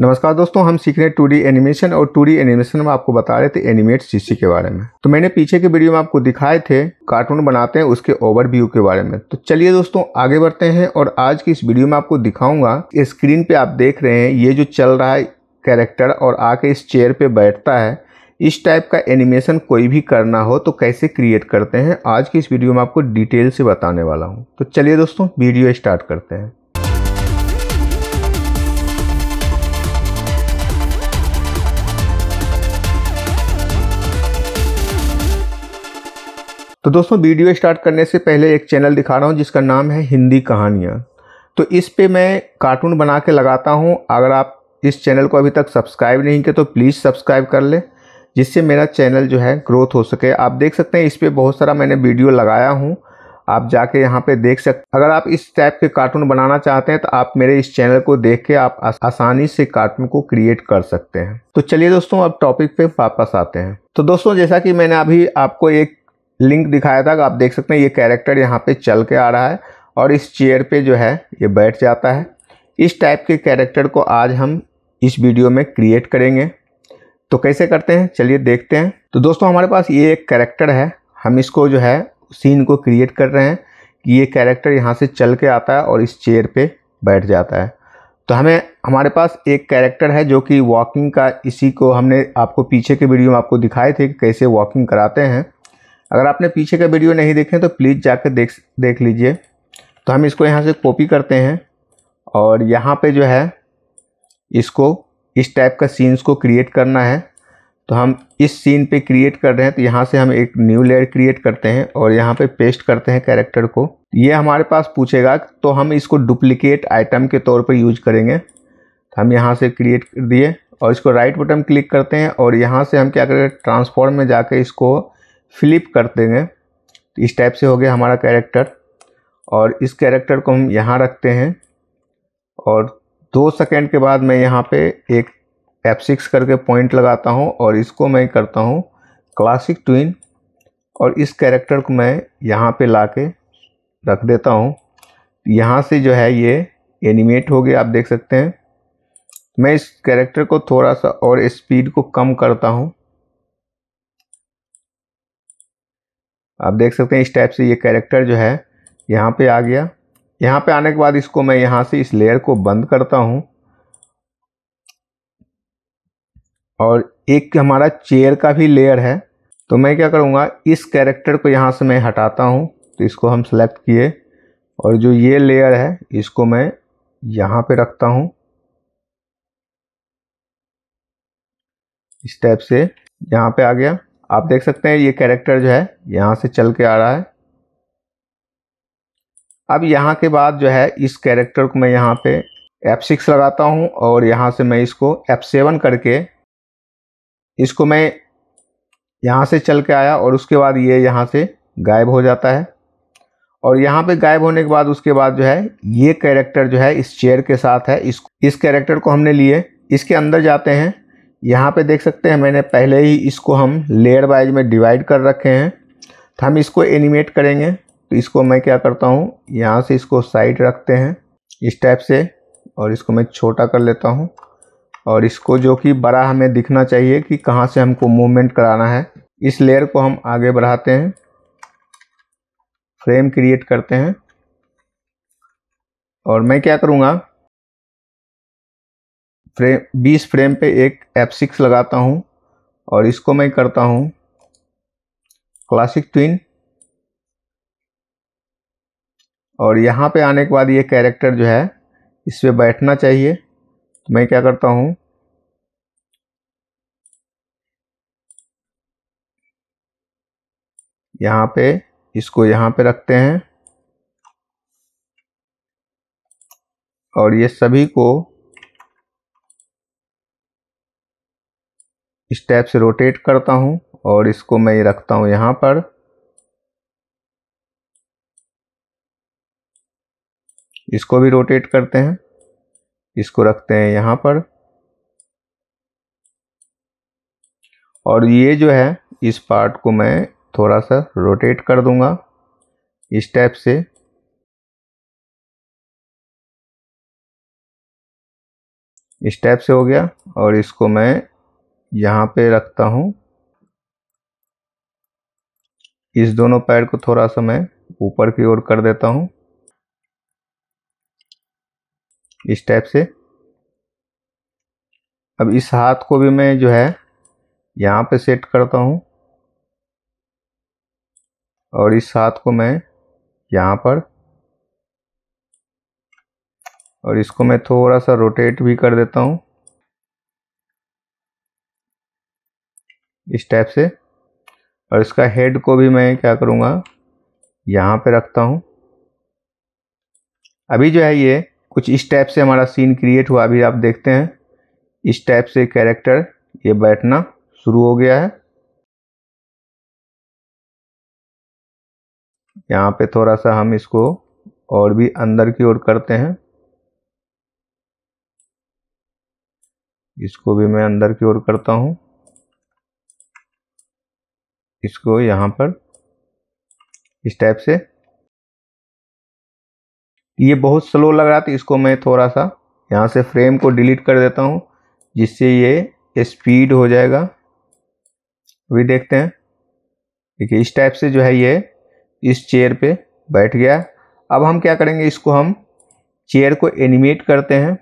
नमस्कार दोस्तों हम सीख रहे हैं टू एनिमेशन और टू एनिमेशन में आपको बता रहे थे एनिमेट सीसी के बारे में तो मैंने पीछे के वीडियो में आपको दिखाए थे कार्टून बनाते हैं उसके ओवरव्यू के बारे में तो चलिए दोस्तों आगे बढ़ते हैं और आज की इस वीडियो में आपको दिखाऊंगा स्क्रीन पे आप देख रहे हैं ये जो चल रहा है कैरेक्टर और आके इस चेयर पर बैठता है इस टाइप का एनिमेशन कोई भी करना हो तो कैसे क्रिएट करते हैं आज की इस वीडियो में आपको डिटेल से बताने वाला हूँ तो चलिए दोस्तों वीडियो स्टार्ट करते हैं तो दोस्तों वीडियो स्टार्ट करने से पहले एक चैनल दिखा रहा हूँ जिसका नाम है हिंदी कहानियाँ तो इस पे मैं कार्टून बना के लगाता हूँ अगर आप इस चैनल को अभी तक सब्सक्राइब नहीं किया तो प्लीज़ सब्सक्राइब कर लें जिससे मेरा चैनल जो है ग्रोथ हो सके आप देख सकते हैं इस पर बहुत सारा मैंने वीडियो लगाया हूँ आप जाके यहाँ पे देख सकते अगर आप इस टाइप के कार्टून बनाना चाहते हैं तो आप मेरे इस चैनल को देख के आप आसानी से कार्टून को क्रिएट कर सकते हैं तो चलिए दोस्तों अब टॉपिक पे वापस आते हैं तो दोस्तों जैसा कि मैंने अभी आपको एक लिंक दिखाया था आप देख सकते हैं ये कैरेक्टर यहाँ पे चल के आ रहा है और इस चेयर पे जो है ये बैठ जाता है इस टाइप के कैरेक्टर को आज हम इस वीडियो में क्रिएट करेंगे तो कैसे करते हैं चलिए देखते हैं तो दोस्तों हमारे पास ये एक कैरेक्टर है हम इसको जो है सीन को क्रिएट कर रहे हैं कि ये कैरेक्टर यहाँ से चल के आता है और इस चेयर पर बैठ जाता है तो हमें हमारे पास एक कैरेक्टर है जो कि वॉकिंग का इसी को हमने आपको पीछे के वीडियो में आपको दिखाए थे कि कैसे वॉकिंग कराते हैं अगर आपने पीछे का वीडियो नहीं देखे तो प्लीज़ जाकर देख देख लीजिए तो हम इसको यहाँ से कॉपी करते हैं और यहाँ पे जो है इसको इस टाइप का सीन्स को क्रिएट करना है तो हम इस सीन पे क्रिएट कर रहे हैं तो यहाँ से हम एक न्यू लेयर क्रिएट करते हैं और यहाँ पे पेस्ट करते हैं कैरेक्टर को ये हमारे पास पूछेगा तो हम इसको डुप्लीकेट आइटम के तौर पर यूज करेंगे तो हम यहाँ से क्रिएट कर दिए और इसको राइट बटन क्लिक करते हैं और यहाँ से हम क्या करें ट्रांसफॉर्म में जाकर इसको फ्लिप कर देंगे तो इस टाइप से हो गया हमारा कैरेक्टर और इस कैरेक्टर को हम यहाँ रखते हैं और दो सेकेंड के बाद मैं यहाँ पे एक एफ सिक्स करके पॉइंट लगाता हूँ और इसको मैं करता हूँ क्लासिक ट्विन और इस कैरेक्टर को मैं यहाँ पे ला के रख देता हूँ यहाँ से जो है ये एनिमेट हो गया आप देख सकते हैं मैं इस कैरेक्टर को थोड़ा सा और स्पीड को कम करता हूँ आप देख सकते हैं इस टाइप से ये कैरेक्टर जो है यहाँ पे आ गया यहाँ पे आने के बाद इसको मैं यहाँ से इस लेयर को बंद करता हूँ और एक हमारा चेयर का भी लेयर है तो मैं क्या करूँगा इस कैरेक्टर को यहाँ से मैं हटाता हूँ तो इसको हम सेलेक्ट किए और जो ये लेयर है इसको मैं यहाँ पे रखता हूँ इस टाइप से यहाँ पे आ गया आप देख सकते हैं ये कैरेक्टर जो है यहाँ से चल के आ रहा है अब यहाँ के बाद जो है इस कैरेक्टर को मैं यहाँ पे F6 लगाता हूँ और यहाँ से मैं इसको F7 करके इसको मैं यहाँ से चल के आया और उसके बाद ये यहाँ से गायब हो जाता है और यहाँ पे गायब होने के बाद उसके बाद जो है ये कैरेक्टर जो है इस चेयर के साथ है इस इस कैरेक्टर को हमने लिए इसके अंदर जाते हैं यहाँ पे देख सकते हैं मैंने पहले ही इसको हम लेयर वाइज में डिवाइड कर रखे हैं तो हम इसको एनिमेट करेंगे तो इसको मैं क्या करता हूँ यहाँ से इसको साइड रखते हैं इस टाइप से और इसको मैं छोटा कर लेता हूँ और इसको जो कि बड़ा हमें दिखना चाहिए कि कहाँ से हमको मूवमेंट कराना है इस लेयर को हम आगे बढ़ाते हैं फ्रेम क्रिएट करते हैं और मैं क्या करूँगा फ्रेम बीस फ्रेम पे एक एफ सिक्स लगाता हूँ और इसको मैं करता हूँ क्लासिक ट्विन और यहाँ पे आने के बाद ये कैरेक्टर जो है इस पर बैठना चाहिए तो मैं क्या करता हूँ यहाँ पे इसको यहाँ पे रखते हैं और ये सभी को इस टाइप से रोटेट करता हूँ और इसको मैं ये रखता हूँ यहाँ पर इसको भी रोटेट करते हैं इसको रखते हैं यहाँ पर और ये जो है इस पार्ट को मैं थोड़ा सा रोटेट कर दूंगा इस टाइप से इस टाइप से हो गया और इसको मैं यहाँ पे रखता हूँ इस दोनों पैर को थोड़ा सा मैं ऊपर की ओर कर देता हूँ इस टाइप से अब इस हाथ को भी मैं जो है यहाँ पे सेट करता हूँ और इस हाथ को मैं यहाँ पर और इसको मैं थोड़ा सा रोटेट भी कर देता हूँ इस टाइप से और इसका हेड को भी मैं क्या करूँगा यहाँ पे रखता हूँ अभी जो है ये कुछ इस टाइप से हमारा सीन क्रिएट हुआ अभी आप देखते हैं इस टाइप से कैरेक्टर ये बैठना शुरू हो गया है यहाँ पे थोड़ा सा हम इसको और भी अंदर की ओर करते हैं इसको भी मैं अंदर की ओर करता हूँ इसको यहाँ पर इस टाइप से ये बहुत स्लो लग रहा था इसको मैं थोड़ा सा यहाँ से फ्रेम को डिलीट कर देता हूँ जिससे ये स्पीड हो जाएगा अभी देखते हैं देखिए इस टाइप से जो है ये इस चेयर पे बैठ गया अब हम क्या करेंगे इसको हम चेयर को एनिमेट करते हैं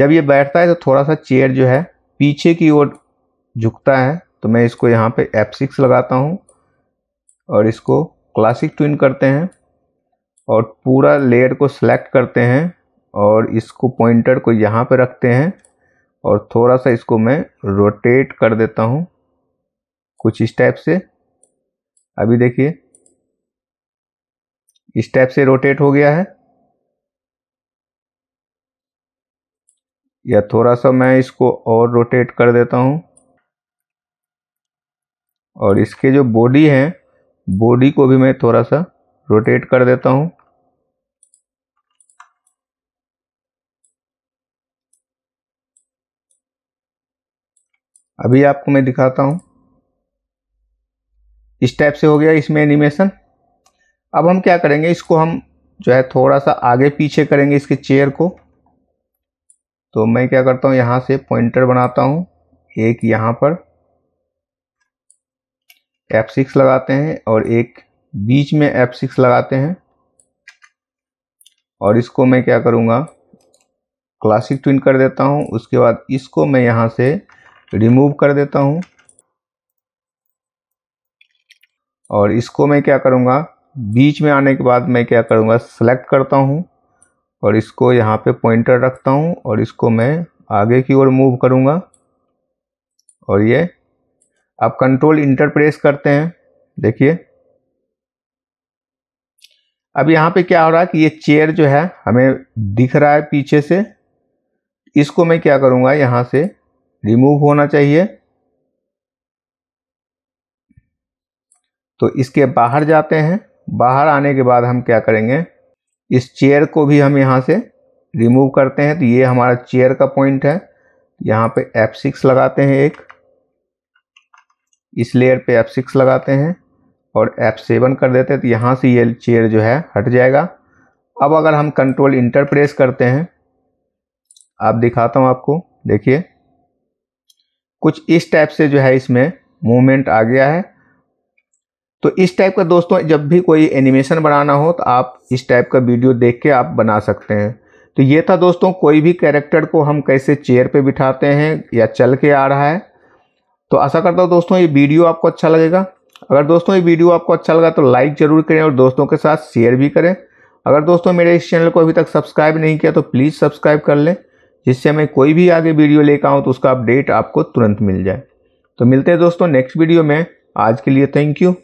जब ये बैठता है तो थोड़ा सा चेयर जो है पीछे की ओर झुकता है तो मैं इसको यहाँ पे F6 लगाता हूँ और इसको क्लासिक ट्विन करते हैं और पूरा लेयर को सिलेक्ट करते हैं और इसको पॉइंटर को यहाँ पे रखते हैं और थोड़ा सा इसको मैं रोटेट कर देता हूँ कुछ इस टाइप से अभी देखिए इस टाइप से रोटेट हो गया है या थोड़ा सा मैं इसको और रोटेट कर देता हूँ और इसके जो बॉडी है बॉडी को भी मैं थोड़ा सा रोटेट कर देता हूँ अभी आपको मैं दिखाता हूँ इस टाइप से हो गया इसमें एनिमेशन अब हम क्या करेंगे इसको हम जो है थोड़ा सा आगे पीछे करेंगे इसके चेयर को तो मैं क्या करता हूँ यहाँ से पॉइंटर बनाता हूँ एक यहाँ पर एफ सिक्स लगाते हैं और एक बीच में एफ सिक्स लगाते हैं और इसको मैं क्या करूँगा क्लासिक ट्विन कर देता हूँ उसके बाद इसको मैं यहाँ से रिमूव कर देता हूँ और इसको मैं क्या करूँगा बीच में आने के बाद मैं क्या करूँगा सेलेक्ट करता हूँ और इसको यहाँ पे पॉइंटर रखता हूँ और इसको मैं आगे की ओर मूव करूँगा और ये आप कंट्रोल इंटर प्रेस करते हैं देखिए अब यहाँ पे क्या हो रहा है कि ये चेयर जो है हमें दिख रहा है पीछे से इसको मैं क्या करूँगा यहाँ से रिमूव होना चाहिए तो इसके बाहर जाते हैं बाहर आने के बाद हम क्या करेंगे इस चेयर को भी हम यहाँ से रिमूव करते हैं तो ये हमारा चेयर का पॉइंट है यहाँ पे F6 लगाते हैं एक इस लेयर पे F6 लगाते हैं और F7 कर देते हैं तो यहाँ से ये चेयर जो है हट जाएगा अब अगर हम कंट्रोल इंटर प्रेस करते हैं आप दिखाता हूँ आपको देखिए कुछ इस टाइप से जो है इसमें मूवमेंट आ गया है तो इस टाइप का दोस्तों जब भी कोई एनिमेशन बनाना हो तो आप इस टाइप का वीडियो देख के आप बना सकते हैं तो ये था दोस्तों कोई भी कैरेक्टर को हम कैसे चेयर पे बिठाते हैं या चल के आ रहा है तो आशा करता हूँ दोस्तों ये वीडियो आपको अच्छा लगेगा अगर दोस्तों ये वीडियो आपको अच्छा लगा तो लाइक ज़रूर करें और दोस्तों के साथ शेयर भी करें अगर दोस्तों मेरे इस चैनल को अभी तक सब्सक्राइब नहीं किया तो प्लीज़ सब्सक्राइब कर लें जिससे मैं कोई भी आगे वीडियो लेकर आऊँ तो उसका अपडेट आपको तुरंत मिल जाए तो मिलते हैं दोस्तों नेक्स्ट वीडियो में आज के लिए थैंक यू